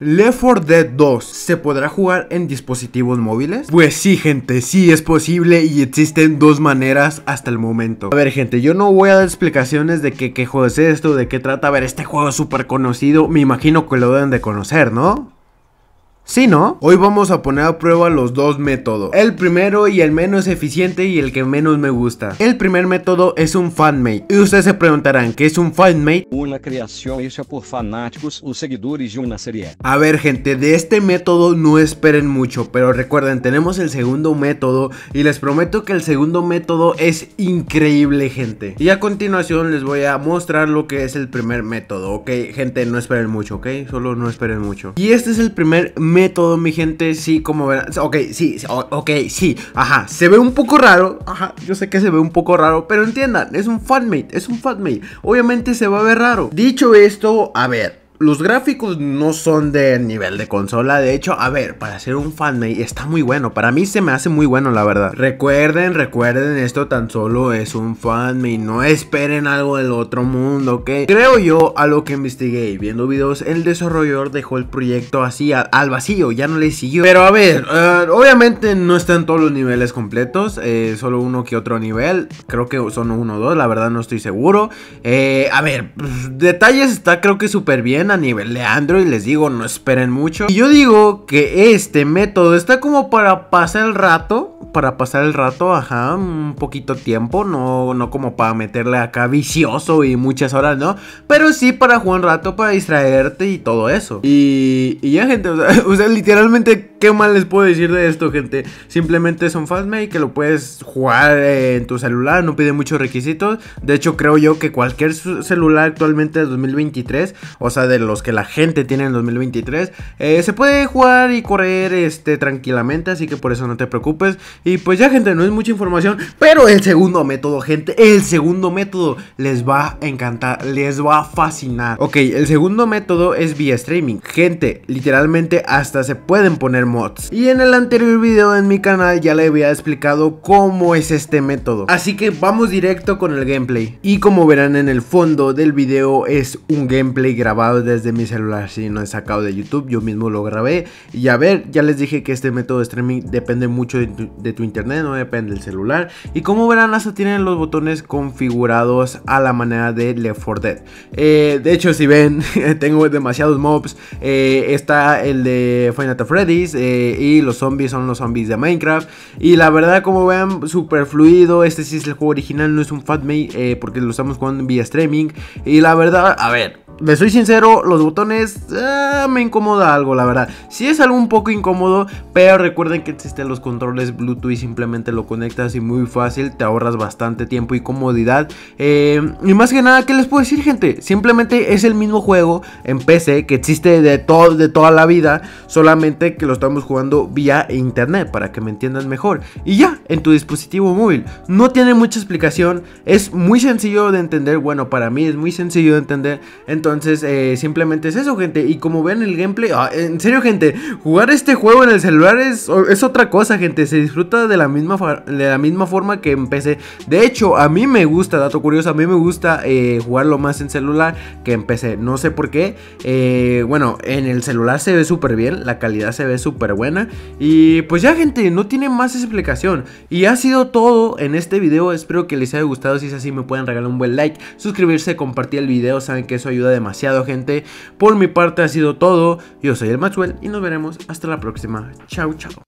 Left 4 Dead 2 se podrá jugar en dispositivos móviles? Pues sí, gente, sí es posible y existen dos maneras hasta el momento. A ver, gente, yo no voy a dar explicaciones de qué, qué juego es esto, de qué trata. A ver, este juego es súper conocido, me imagino que lo deben de conocer, ¿no? Sí, ¿no? Hoy vamos a poner a prueba los dos métodos. El primero y el menos eficiente y el que menos me gusta. El primer método es un fanmate. Y ustedes se preguntarán, ¿qué es un fanmate? Una creación hecha por fanáticos o seguidores de una serie. A ver, gente, de este método no esperen mucho, pero recuerden, tenemos el segundo método y les prometo que el segundo método es increíble, gente. Y a continuación les voy a mostrar lo que es el primer método, ¿ok? Gente, no esperen mucho, ¿ok? Solo no esperen mucho. Y este es el primer método método, mi gente. Sí, como verán. Ok, sí, ok, sí. Ajá, se ve un poco raro. Ajá, yo sé que se ve un poco raro. Pero entiendan, es un fanmate, es un fanmate. Obviamente se va a ver raro. Dicho esto, a ver. Los gráficos no son de nivel de consola, de hecho, a ver, para ser un fanmade está muy bueno, para mí se me hace muy bueno la verdad. Recuerden, recuerden, esto tan solo es un fanmade, no esperen algo del otro mundo, ¿ok? Creo yo, a lo que investigué viendo videos, el desarrollador dejó el proyecto así al vacío, ya no le siguió. Pero a ver, eh, obviamente no están todos los niveles completos, eh, solo uno que otro nivel, creo que son uno o dos, la verdad no estoy seguro. Eh, a ver, detalles está creo que súper bien a nivel de Android, les digo, no esperen mucho. Y yo digo que este método está como para pasar el rato, para pasar el rato, ajá, un poquito tiempo, no, no como para meterle acá vicioso y muchas horas, ¿no? Pero sí para jugar un rato, para distraerte y todo eso. Y, y ya, gente, o o sea literalmente ¿Qué mal les puedo decir de esto, gente? Simplemente son un Fastmate que lo puedes jugar eh, en tu celular, no pide muchos requisitos. De hecho, creo yo que cualquier celular actualmente de 2023, o sea, de los que la gente tiene en 2023, eh, se puede jugar y correr este, tranquilamente, así que por eso no te preocupes. Y pues ya, gente, no es mucha información, pero el segundo método, gente, el segundo método les va a encantar, les va a fascinar. Ok, el segundo método es vía streaming. Gente, literalmente hasta se pueden poner mods. Y en el anterior video en mi canal ya le había explicado cómo es este método. Así que vamos directo con el gameplay. Y como verán en el fondo del video es un gameplay grabado desde mi celular. Si no he sacado de YouTube, yo mismo lo grabé. Y a ver, ya les dije que este método de streaming depende mucho de tu, internet, no depende del celular. Y como verán hasta tienen los botones configurados a la manera de Left 4 Dead. Eh, de hecho si ven, tengo demasiados mobs. Eh, está el de Final Freddy's, y los zombies son los zombies de Minecraft. Y la verdad, como vean, super fluido. Este sí es el juego original, no es un Fatmate eh, porque lo estamos jugando vía streaming. Y la verdad, a ver, me soy sincero, los botones ah, me incomoda algo, la verdad. Si es algo un poco incómodo, pero recuerden que existen los controles Bluetooth, simplemente lo conectas y muy fácil, te ahorras bastante tiempo y comodidad. Eh, y más que nada, ¿qué les puedo decir, gente? Simplemente es el mismo juego en PC que existe de, de toda la vida, solamente que lo estamos jugando vía internet, para que me entiendan mejor. Y ya, en tu dispositivo móvil. No tiene mucha explicación, es muy sencillo de entender, bueno, para mí es muy sencillo de entender. Entonces, eh, simplemente es eso, gente. Y como ven el gameplay, ah, en serio, gente, jugar este juego en el celular es, es otra cosa, gente. Se disfruta de la, misma de la misma forma que empecé. De hecho, a mí me gusta, dato curioso, a mí me gusta eh, jugarlo más en celular que empecé. No sé por qué. Eh, bueno, en el celular se ve súper bien, la calidad se ve súper buena. Y pues ya, gente, no tiene más explicación. Y ha sido todo en este video. Espero que les haya gustado. Si es así, me pueden regalar un buen like, suscribirse, compartir el video. Saben que eso ayuda demasiado gente. Por mi parte ha sido todo, yo soy el Maxwell y nos veremos hasta la próxima. Chao, chao.